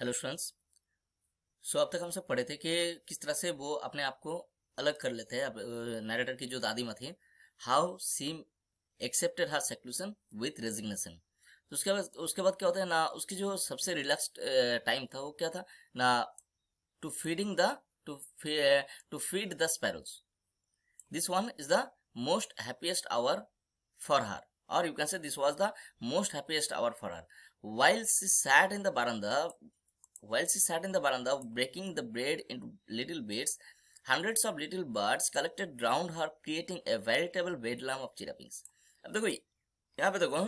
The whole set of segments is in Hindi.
हेलो स्टूडेंट्स सो अब तक हम सब पढ़े थे कि किस तरह से वो अपने आप को अलग कर लेते हैं नरेटर की जो दादी माँ थी how she accepted her seclusion with resignation तो उसके बाद उसके बाद क्या होता है ना उसकी जो सबसे रिलैक्स्ड टाइम था वो क्या था ना to feeding the to to feed the sparrows this one is the most happiest hour for her और you can say this was the most happiest hour for her while she sat in the verandah While she sat in the veranda, breaking the bread into little bits, hundreds of little birds collected round her, creating a veritable bedlam of chirpings. अब देखो यहाँ पे देखो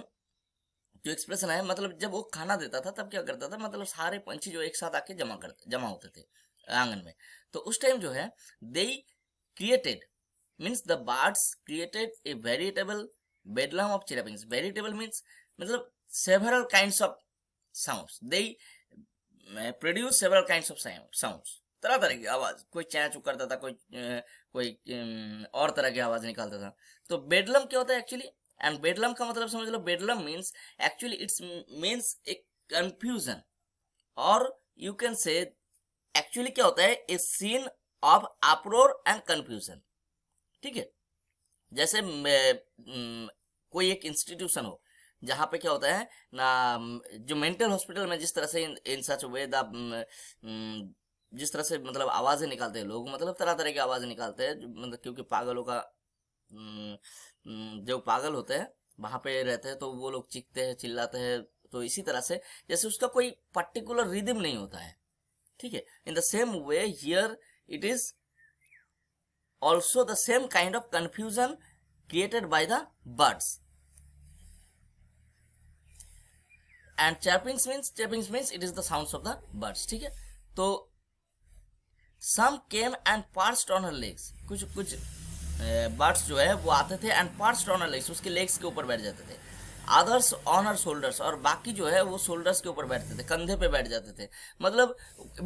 जो एक्सप्रेशन है मतलब जब वो खाना देता था तब क्या करता था मतलब सारे पंछी जो एक साथ आके जमा कर जमा होते थे आंगन में तो उस टाइम जो है they created means the birds created a veritable bedlam of chirpings veritable means मतलब several kind of sound they मैं produce several kind of sounds तरह तरह की आवाज़ कोई चैच करता था कोई कोई और तरह की आवाज़ निकालता था तो बेडलम क्या होता है एक्चुअली एंड बेडलम का मतलब समझ लो bedlam means actually it's means a confusion और यू कैन से एक्चुअली क्या होता है a scene of uproar and confusion ठीक है जैसे कोई एक इंस्टीट्यूशन हो जहाँ पे क्या होता है ना जो मेंटल हॉस्पिटल में जिस तरह से इन सच वे द जिस तरह से मतलब आवाज़ें निकालते हैं लोग मतलब तरह तरह की आवाज़ें निकालते हैं मतलब क्योंकि पागलों का जो पागल होते हैं वहाँ पे रहते हैं तो वो लोग चीखते हैं चिल्लाते हैं तो इसी तरह से जैसे उसका कोई पर्टिकुलर रिदम नहीं होता है ठीक है in the same way here it is also the same kind of confusion created by the birds and chirpings means chirpings means it is the sound of the birds ठीक है तो some came and perched on legs कुछ कुछ बर्ड्स जो है वो आते थे एंड पार्स्ट ऑन लेग्स उसके लेग्स के ऊपर बैठ जाते थे अदर्स ऑनर शोल्डर्स और बाकी जो है वो शोल्डर्स के ऊपर बैठते थे कंधे पे बैठ जाते थे मतलब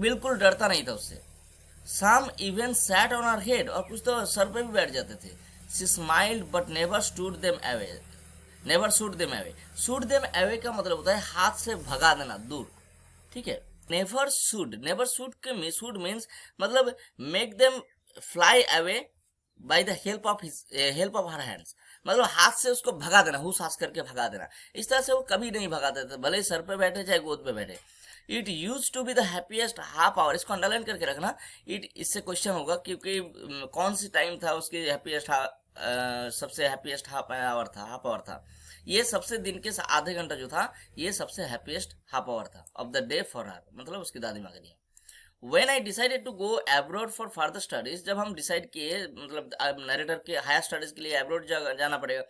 बिल्कुल डरता नहीं था उससे some even sat on her head और कुछ तो सर पे भी बैठ जाते थे she smiled but never shooed them away never shooed them away shooed them away का मतलब होता है हाथ से भगा देना दूर ठीक है नेवर शूट नेवर शूट के मी शूट मीन्स मतलब make them fly away by the help of help of her hands मतलब हाथ से उसको भगा देना हुस हाथ करके भगा देना इस तरह से वो कभी नहीं भगा देते तो भले सर पे बैठे चाहे गोद पे बैठे it used to be the happiest half hour इसको अंडरलाइन करके रखना इट इससे क्वेश्चन होगा क्योंकि कौन सी टाइम था उसकी हैप्पीएस्ट आ, सबसे हैप्पीएस्ट हाफ आवर था हाफ आवर था ये सबसे दिन के आधे घंटा जो था ये सबसे हैप्पीएस्ट हाफ आवर था of the day for her मतलब उसकी दादी माँ के लिए when I decided to go abroad for further studies जब हम डिसाइड किए मतलब नरेटर के हायर स्टडीज के लिए एब्रॉड जा, जाना पड़ेगा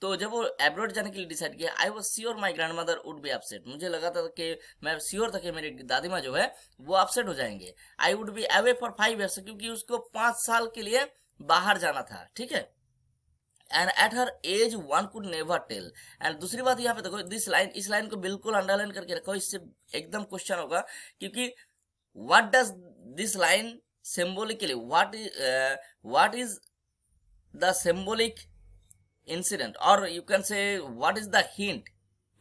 तो जब वो एब्रॉड जाने के लिए डिसाइड किया I was sure my grandmother would be upset मुझे लगा था कि मैं श्योर था कि मेरी दादी माँ जो है वो अपसेट हो जाएंगे I would be away for five years क्योंकि उसको पाँच साल के लिए बाहर जाना था ठीक है and at her age one could never tell and दूसरी बात यहाँ पे देखो दिस लाइन इस लाइन को बिल्कुल अंडरलाइन करके रखो इससे एकदम क्वेश्चन होगा क्योंकि what does this line symbolically what what is the symbolic incident और you can say what is the hint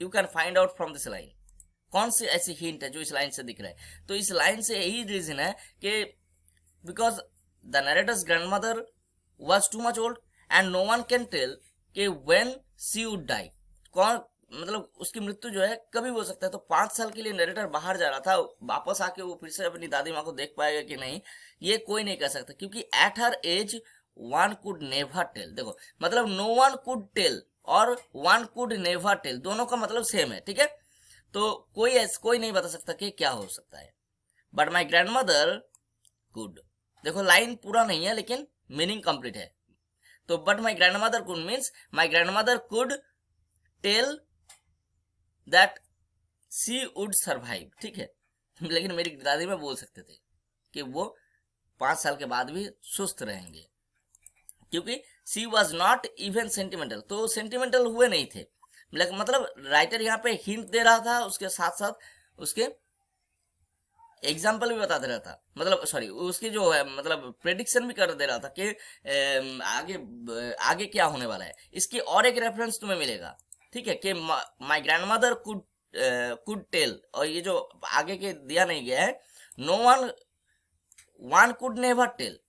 you can find out from this line कौन सी ऐसी हिंट है जो इस लाइन से दिख रहा है तो इस लाइन से यही रीजन है कि because the narrator's grandmother was too much old and no one can tell के वेन सी वुड डाई कौन मतलब उसकी मृत्यु जो है कभी हो सकता है तो पांच साल के लिए नरेटर बाहर जा रहा था वापस आके वो फिर से अपनी दादी माँ को देख पाएगा कि नहीं ये कोई नहीं कह सकता क्योंकि at her age one could never tell देखो मतलब नो वन कुड टेल और वन कुड नेवर टेल दोनों का मतलब सेम है ठीक है तो कोई ऐसा कोई नहीं बता सकता कि क्या हो सकता है but my grandmother could देखो लाइन पूरा नहीं है लेकिन मीनिंग कंप्लीट है तो but my grandmother could means my grandmother could tell that she would survive ठीक है लेकिन मेरी दादी में बोल सकते थे कि वो पांच साल के बाद भी सुस्त रहेंगे क्योंकि she was not even sentimental तो सेंटिमेंटल हुए नहीं थे मतलब राइटर यहाँ पे हिंट दे रहा था उसके साथ साथ उसके एग्जाम्पल भी बता दे रहा था मतलब सॉरी उसकी जो है मतलब प्रेडिक्शन भी कर दे रहा था कि आगे आगे क्या होने वाला है इसकी और एक रेफरेंस तुम्हें मिलेगा ठीक है कि my grandmother could could tell और ये जो आगे के दिया नहीं गया है no one one could never tell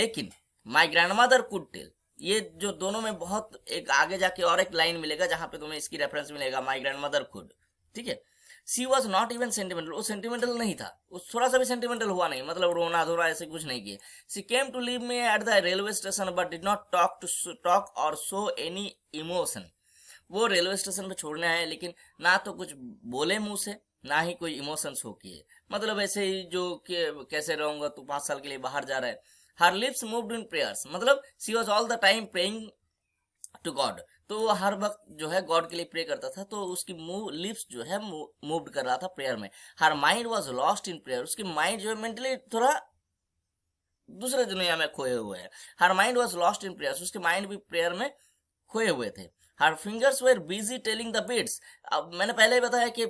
लेकिन my grandmother could tell ये जो दोनों में बहुत एक आगे जाके और एक लाइन मिलेगा जहां पे तुम्हें इसकी रेफरेंस मिलेगा माई ग्रैंड मदर कुड ठीक है she was not even sentimental वो सेंटिमेंटल नहीं था वो थोड़ा सा भी सेंटिमेंटल हुआ नहीं मतलब रोना धोरा ऐसे कुछ नहीं किया she came to leave me at the railway station but did not talk to talk और शो एनी इमोशन वो रेलवे स्टेशन पे छोड़ने आए लेकिन ना तो कुछ बोले मुंह से ना ही कोई इमोशन शो किए मतलब ऐसे ही जो कैसे रहूंगा तू पाँच साल के लिए बाहर जा रहा है her lips moved in prayers मतलब she was all the time praying to God तो वो हर वक्त जो है गॉड के लिए प्रे करता था तो उसकी मूव लिप्स जो है मूव कर रहा था प्रेयर में her mind was lost in prayer उसकी माइंड जो है मेंटली थोड़ा दूसरे दुनिया में खोए हुए है her mind was lost in prayer उसके माइंड भी प्रेयर में खोए हुए थे her fingers were busy telling the beads अब मैंने पहले ही बताया कि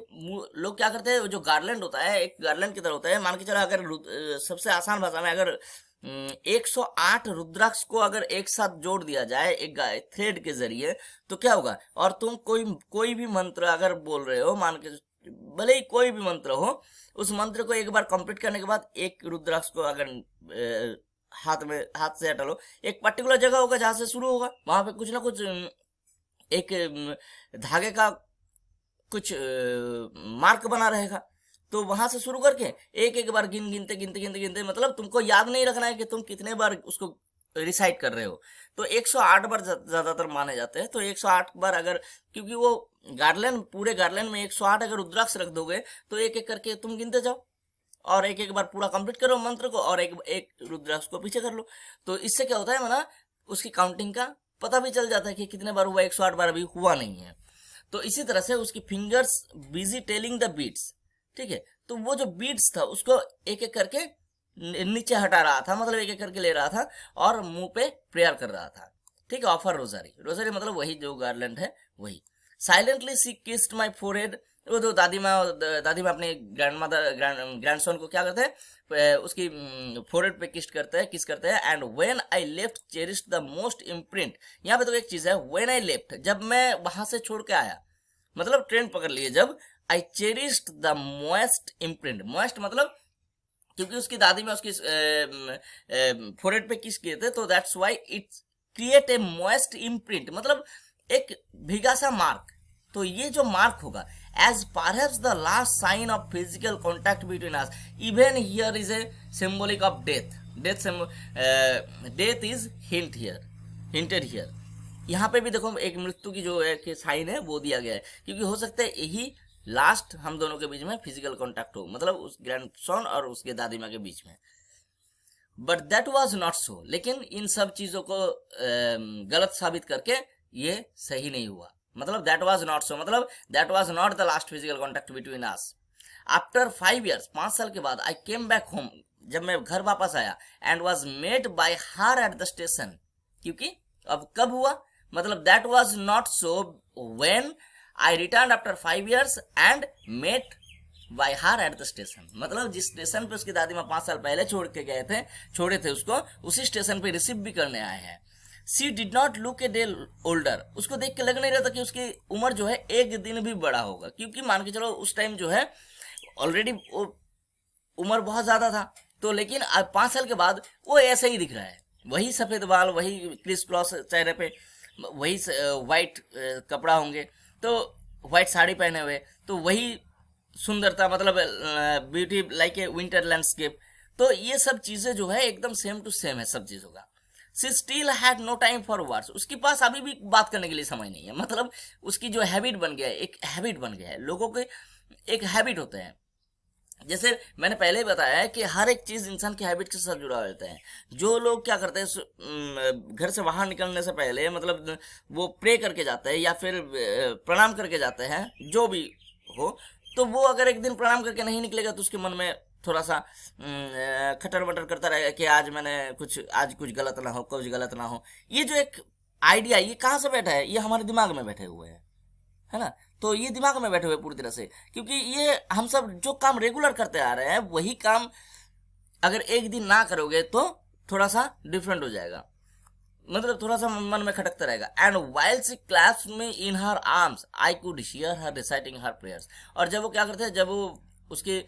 लोग क्या करते हैं जो गार्लैंड होता है एक गार्लैंड की तरह होता है मान के चलो अगर सबसे आसान भाषा में अगर 108 हम्म, रुद्राक्ष को अगर एक साथ जोड़ दिया जाए एक थ्रेड के जरिए तो क्या होगा और तुम कोई कोई भी मंत्र अगर बोल रहे हो मान के भले ही कोई भी मंत्र हो उस मंत्र को एक बार कंप्लीट करने के बाद एक रुद्राक्ष को अगर ए, हाथ में हाथ से हटा लो एक पर्टिकुलर जगह होगा जहां से शुरू होगा वहां पे कुछ ना कुछ हम्म, एक हम्म, धागे का कुछ मार्क बना रहेगा तो वहां से शुरू करके एक एक बार गिन गिनते गिनते गिनते गिनते मतलब तुमको याद नहीं रखना है कि तुम कितने बार उसको रिसाइट कर रहे हो तो 108 बार ज्यादातर माने जाते हैं तो 108 बार अगर क्योंकि वो गार्डलैन पूरे गार्डलैन में 108 अगर रुद्राक्ष रख दोगे तो एक एक करके तुम गिनते जाओ और एक एक बार पूरा कंप्लीट करो मंत्र को और एक एक रुद्राक्ष को पीछे कर लो तो इससे क्या होता है मना उसकी काउंटिंग का पता भी चल जाता है कि कितने बार हुआ एक बार अभी हुआ नहीं है तो इसी तरह से उसकी fingers busy telling the beads ठीक है तो वो जो बीड्स था उसको एक एक करके नीचे हटा रहा था मतलब एक एक करके ले रहा था और मुंह पे प्रेयर कर रहा था ठीक है ऑफर रोजारी रोजारी मतलब वही जो गार्लैंड है वही साइलेंटली सी किस्ट माई फोर वो जो दादी माँ दादी माँ अपने ग्रैंड मदर ग्रैंड सन को क्या करते हैं उसकी फोर पे किस्ट करते हैं किस करते हैं and when I left cherished the most imprint यहाँ पे तो एक चीज है व्हेन आई लेफ्ट जब मैं वहां से छोड़ के आया मतलब ट्रेन पकड़ लिए जब I cherished the moist imprint moist मतलब क्योंकि उसकी दादी में उसकी फोरेट पे किस किए थे तो that's why it's create a moist imprint मतलब एक भीगा सा मार्क तो ये जो मार्क होगा as per the last sign of physical contact between us even here is a symbolic of death death death is hint here hinted here यहाँ पे भी देखो एक मृत्यु की जो है साइन है वो दिया गया है क्योंकि हो सकता है यही लास्ट हम दोनों के बीच में फिजिकल कॉन्टैक्ट हो मतलब उस ग्रैंडसन और उसके दादी माँ के बीच में but that was not so लेकिन इन सब चीजों को गलत साबित करके ये सही नहीं हुआ मतलब दैट वॉज नॉट सो मतलब that was not the last physical contact between us after five years पांच साल के बाद आई केम बैक होम जब मैं घर वापस आया and was met by her at the station क्योंकि अब कब हुआ मतलब that was not so when I return after five years and met by her at the station मतलब जिस स्टेशन पे उसकी दादी माँ पांच साल पहले छोड़ के गए थे छोड़े थे उसको उसी स्टेशन पे रिसीव भी करने आए हैं she did not look a day older उसको देख के लग नहीं रहा था कि उसकी उम्र जो है एक दिन भी बड़ा होगा क्योंकि मान के चलो उस टाइम जो है ऑलरेडी उम्र बहुत ज़्यादा था तो लेकिन अब पाँच साल के बाद वो ऐसे ही दिख रहा है वही सफ़ेद बाल वही क्रिस क्रॉस चेहरे पे वही वाइट कपड़ा होंगे तो व्हाइट साड़ी पहने हुए तो वही सुंदरता मतलब beauty like a winter landscape तो ये सब चीजें जो है एकदम सेम टू सेम है सब चीजों का she still had no time for words उसके पास अभी भी बात करने के लिए समय नहीं है मतलब उसकी जो हैबिट बन गया है एक हैबिट बन गया है लोगों के एक हैबिट होते हैं जैसे मैंने पहले ही बताया है कि हर एक चीज़ इंसान की हैबिट के साथ जुड़ा रहता है जो लोग क्या करते हैं घर से बाहर निकलने से पहले मतलब वो प्रे करके जाते हैं या फिर प्रणाम करके जाते हैं जो भी हो तो वो अगर एक दिन प्रणाम करके नहीं निकलेगा तो उसके मन में थोड़ा सा खटर बटर करता रहेगा कि आज मैंने कुछ आज कुछ गलत ना हो कुछ गलत ना हो ये जो एक आइडिया ये कहाँ से बैठा है ये हमारे दिमाग में बैठे हुए हैं है ना तो ये दिमाग में बैठे हुए पूरी तरह से क्योंकि ये हम सब जो काम रेगुलर करते आ रहे हैं वही काम अगर एक दिन ना करोगे तो थोड़ा सा डिफरेंट हो जाएगा मतलब थोड़ा सा मन में खटकता रहेगा एंड वाइल्स सी क्लास में in her arms I could hear her reciting her prayers और जब वो क्या करते हैं जब वो उसके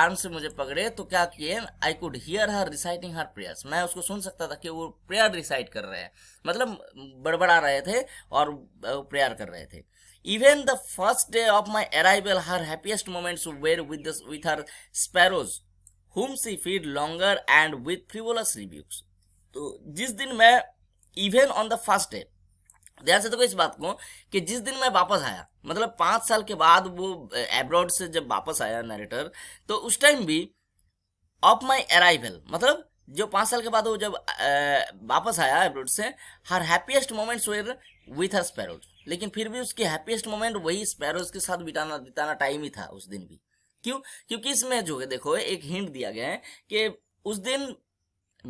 आर्म से मुझे पकड़े तो क्या किए I could hear her reciting her prayers मैं उसको सुन सकता था कि वो प्रेयर रिसाइट कर रहे हैं मतलब बड़बड़ा रहे थे और प्रेयर कर रहे थे Even the first day of my arrival, her happiest moments were with, the, with her sparrows, whom she feed longer and with frivolous rebukes. to jis din main even on the first day ध्यान से देखो इस बात को कि जिस दिन मैं वापस आया मतलब पांच साल के बाद वो एब्रॉड से जब वापस आया नरेटर तो उस टाइम भी ऑफ माय अराइवल मतलब जो पाँच साल के बाद वो जब आ, वापस आया एब्रोड से her happiest moments were with her sparrow लेकिन फिर भी उसके हैप्पीएस्ट मोमेंट वही स्पैरोज के साथ बिताना बिताना टाइम ही था उस दिन भी क्यों क्योंकि इसमें जो है देखो एक हिंट दिया गया है कि उस दिन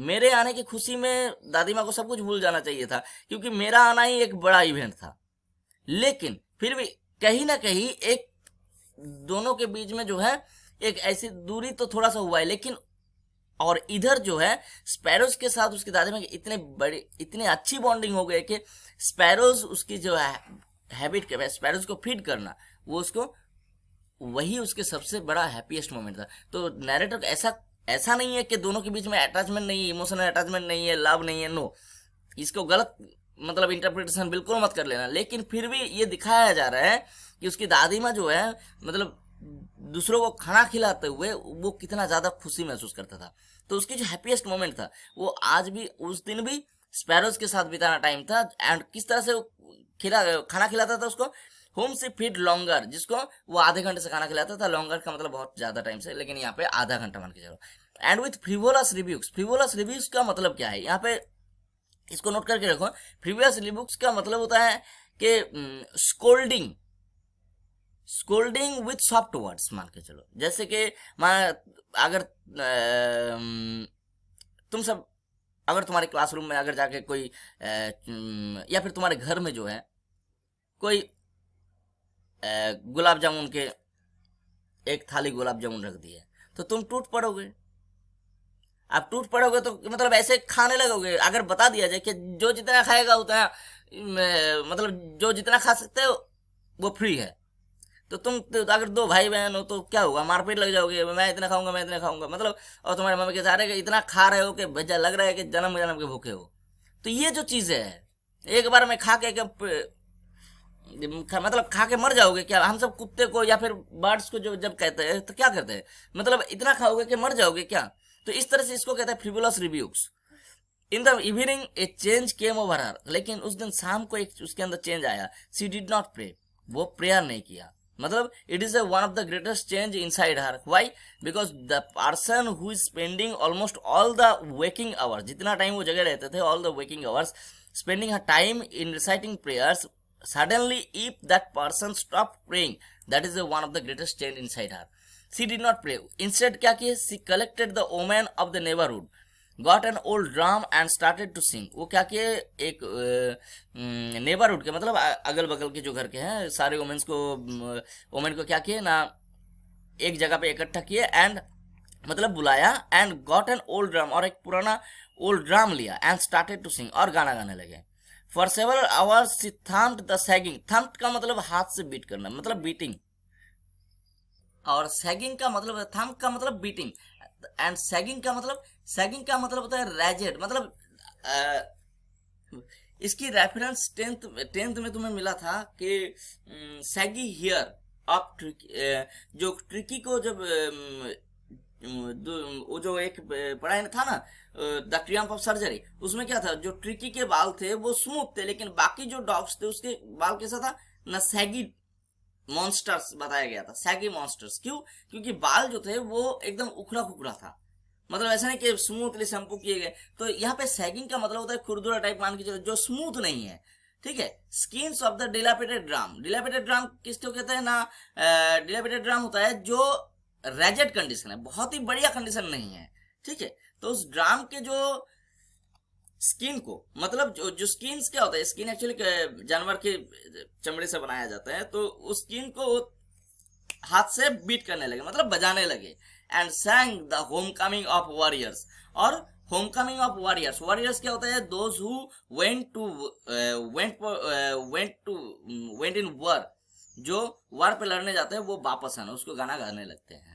मेरे आने की खुशी में दादी माँ को सब कुछ भूल जाना चाहिए था क्योंकि मेरा आना ही एक बड़ा इवेंट था लेकिन फिर भी कहीं ना कहीं एक दोनों के बीच में जो है एक ऐसी दूरी तो थोड़ा सा हुआ है लेकिन और इधर जो है स्पैरोज के साथ उसके दादे में इतने बड़े इतने अच्छी बॉन्डिंग हो गए कि स्पैरोज उसकी जो है हैबिट के स्पैरोज को फीड करना वो उसको वही उसके सबसे बड़ा हैप्पीएस्ट मोमेंट था तो नैरेटर ऐसा ऐसा नहीं है कि दोनों के बीच में अटैचमेंट नहीं है इमोशनल अटैचमेंट नहीं है लव नहीं है नो इसको गलत मतलब इंटरप्रिटेशन बिल्कुल मत कर लेना लेकिन फिर भी ये दिखाया जा रहा है कि उसकी दादी माँ जो है मतलब दूसरों को खाना खिलाते हुए वो कितना ज़्यादा खुशी महसूस करता था तो उसकी जो हैप्पीएस्ट मोमेंट था वो आज भी उस दिन भी स्पैरोज के साथ बिताना टाइम था एंड किस तरह से वो खिला खाना खिलाता था उसको होम से फिट लॉन्गर जिसको वो आधे घंटे से खाना खिलाता था लॉन्गर का मतलब बहुत ज़्यादा टाइम से लेकिन यहाँ पे आधा घंटा मान के चलो and with frivolous reviews frivolous reviews का मतलब क्या है यहाँ पे इसको नोट करके रखो फ्रीवियस रिव्यूज का मतलब होता है कि scolding hmm, scolding with soft words मान के चलो जैसे कि मान अगर तुम सब अगर तुम्हारे क्लासरूम में अगर जाके कोई या फिर तुम्हारे घर में जो है कोई गुलाब जामुन के एक थाली गुलाब जामुन रख दिए तो तुम टूट पड़ोगे आप टूट पड़ोगे तो मतलब ऐसे खाने लगोगे अगर बता दिया जाए कि जो जितना खाएगा उतना मतलब जो जितना खा सकते हो वो फ्री है तो तुम तो अगर दो भाई बहन हो तो क्या होगा मारपीट लग जाओगे मैं इतना खाऊंगा मैं इतना खाऊंगा मतलब और तुम्हारे मम्मी के सारे इतना खा रहे हो कि भजा लग रहा है कि जन्म जन्म के भूखे हो तो ये जो चीज़ें हैं एक बार में खा के खा, मतलब खा के मर जाओगे क्या हम सब कुत्ते को या फिर बर्ड्स को जो जब कहते हैं तो क्या करते हैं मतलब इतना खाओगे कि मर जाओगे क्या तो इस तरह से इसको कहते हैं frivolous rebukes in the evening a change came over her लेकिन उस दिन शाम को एक उसके अंदर चेंज आया सी डिड नॉट प्रे वो प्रेयर नहीं किया मतलब it is a, one of the greatest change inside her why because the person who is spending almost all the waking hours जितना time वो जगह रहते थे all the waking hours spending her time in reciting prayers suddenly if that person stop praying that is a, one of the greatest change inside her she did not pray instead क्या किए she collected the women of the neighborhood got an old drum and started to sing वो क्या किए एक नेबरहुड के मतलब अगल बगल के जो घर के हैं सारे वुमेन्स को वुमेन को क्या किए ना एक जगह पे इकट्ठा किए एंड मतलब बुलाया and got an old drum और एक पुराना ओल्ड ड्राम लिया एंड स्टार्टेड टू सिंग और गाना गाने लगे for several hours she thumped the sagging thump का मतलब हाथ से बीट करना मतलब बीटिंग और सैगिंग का मतलब थम्प का मतलब बीटिंग एंड सैगिंग का मतलब सैगिंग का मतलब होता है रेजेड मतलब आ, इसकी रेफरेंस टेंथ टेंथ में तुम्हें मिला था कि सैगी हियर आप ट्रिकी जो ट्रिकी को जब वो जो एक पढ़ाई था ना द ट्रियम्फ ऑफ सर्जरी उसमें क्या था जो ट्रिकी के बाल थे वो स्मूथ थे लेकिन बाकी जो डॉग्स थे उसके बाल कैसा था ना सैगी मॉन्स्टर्स बताया गया था सैगी मॉन्स्टर्स क्यों क्योंकि बाल जो थे वो एकदम उखड़ा खुखड़ा था मतलब ऐसा नहीं कि स्मूथली शैम्पू किए गए तो यहाँ पे सैगिंग का मतलब होता है खुरदुरा टाइप मान के जो स्मूथ नहीं है ठीक है skin of the dilapidated drum dilapidated drum किसको कहते हैं ना डिलापेटेड ड्राम होता है जो रेजेड कंडीशन है बहुत ही बढ़िया कंडीशन नहीं है ठीक है तो उस ड्राम के जो स्किन को मतलब जो जो स्किन क्या होता है स्किन एक्चुअली जानवर के चमड़े से बनाया जाता है तो उस स्किन को हाथ से बीट करने लगे मतलब बजाने लगे and sang the homecoming of warriors और homecoming of warriors warriors क्या होता है those who went to went went to went in war जो वर पे लड़ने जाते हैं वो वापस आना उसको गाना गाने लगते हैं